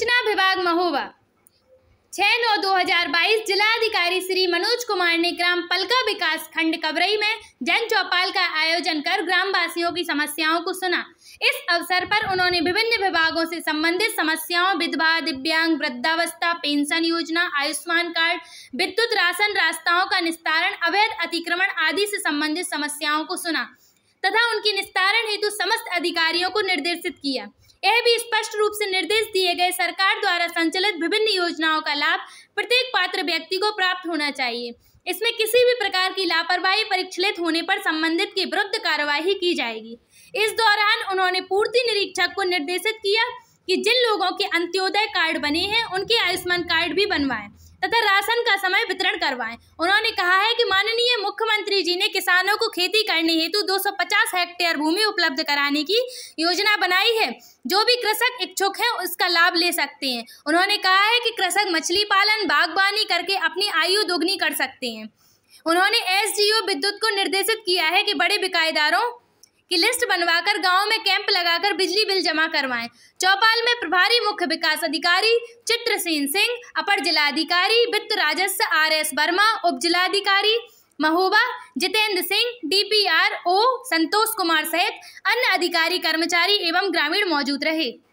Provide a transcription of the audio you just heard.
सूचना विभाग महोबा छः नौ दो हजार बाईस जिलाधिकारी श्री मनोज कुमार ने ग्राम पलका विकास खंड कबरई में जन चौपाल का आयोजन कर ग्रामवासियों की समस्याओं को सुना इस अवसर पर उन्होंने विभिन्न विभागों से संबंधित समस्याओं विधवा दिव्यांग वृद्धावस्था पेंशन योजना आयुष्मान कार्ड विद्युत राशन रास्ताओं का निस्तारण अवैध अतिक्रमण आदि से संबंधित समस्याओं को सुना तथा उनके निस्तारण हेतु समस्त अधिकारियों को निर्देशित किया यह भी स्पष्ट रूप से निर्देश दिए गए सरकार द्वारा संचालित विभिन्न योजनाओं का लाभ प्रत्येक पात्र व्यक्ति को प्राप्त होना चाहिए इसमें किसी भी प्रकार की लापरवाही परिक्षलित होने पर संबंधित के विरुद्ध कार्यवाही की जाएगी इस दौरान उन्होंने पूर्ति निरीक्षक को निर्देशित किया कि जिन लोगों के अंत्योदय कार्ड बने हैं उनके आयुष्मान कार्ड भी बनवाएं तथा राशन का समय वितरण करवाएं उन्होंने कहा है कि माननीय मुख्यमंत्री जी ने किसानों को खेती करने हेतु 250 हेक्टेयर भूमि उपलब्ध कराने की योजना बनाई है जो भी कृषक इच्छुक हैं उसका लाभ ले सकते हैं उन्होंने कहा है कि कृषक मछली पालन बागवानी करके अपनी आयु दोगुनी कर सकते हैं उन्होंने एसडीओ विद्युत को निर्देशित किया है कि बड़े बिकायेदारों की लिस्ट बनवाकर गांव में कैंप लगाकर बिजली बिल जमा करवाएं चौपाल में प्रभारी मुख्य विकास अधिकारी चित्रसेन सिंह अपर जिलाधिकारी वित्त राजस्व आर एस वर्मा उप जिलाधिकारी महोबा जितेंद्र सिंह ओ संतोष कुमार सहित अन्य अधिकारी कर्मचारी एवं ग्रामीण मौजूद रहे